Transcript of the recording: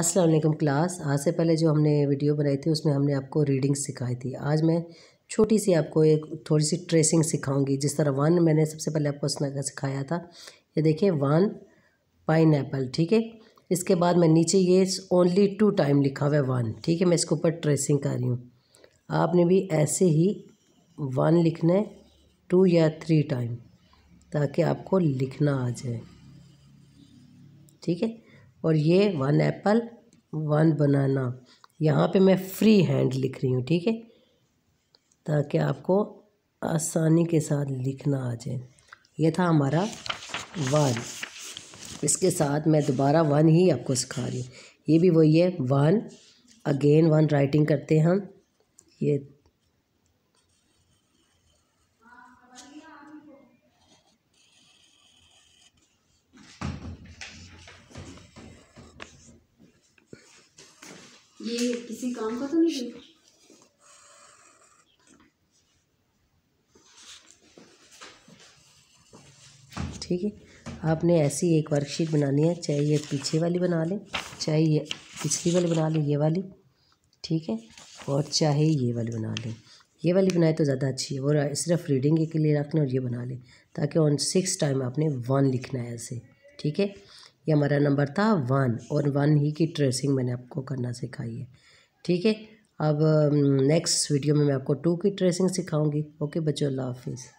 अस्सलाम वालेकुम क्लास आज से पहले जो हमने वीडियो बनाई थी उसमें हमने आपको रीडिंग सिखाई थी आज मैं छोटी सी आपको एक थोड़ी सी ट्रेसिंग सिखाऊंगी जिस तरह वन मैंने सबसे पहले आपको सिखाया था ये देखिए वन पाइन एप्पल ठीक है इसके बाद मैं नीचे ये ओनली टू टाइम लिखा हुआ है वन ठीक है मैं इसके ऊपर ट्रेसिंग कर रही हूँ आपने भी ऐसे ही वन लिखना है टू या थ्री टाइम ताकि आपको लिखना आ जाए ठीक है और ये वन एप्पल वन बनाना यहाँ पे मैं फ्री हैंड लिख रही हूँ ठीक है ताकि आपको आसानी के साथ लिखना आ जाए ये था हमारा वन इसके साथ मैं दोबारा वन ही आपको सिखा रही हूँ ये भी वही है वन अगेन वन राइटिंग करते हैं हम ये ये किसी काम का तो नहीं है ठीक है आपने ऐसी एक वर्कशीट बनानी है चाहे ये पीछे वाली बना लें चाहे ये पिछली वाली बना लें ये वाली ठीक है और चाहे ये वाली बना लें ये वाली बनाए तो ज़्यादा अच्छी है और सिर्फ रीडिंग के लिए रखना और ये बना लें ताकि ऑन सिक्स टाइम आपने वन लिखना है ऐसे ठीक है ये हमारा नंबर था वन और वन ही की ट्रेसिंग मैंने आपको करना सिखाई है ठीक है अब नेक्स्ट वीडियो में मैं आपको टू की ट्रेसिंग सिखाऊंगी ओके बच्चों अल्लाह हाफिज़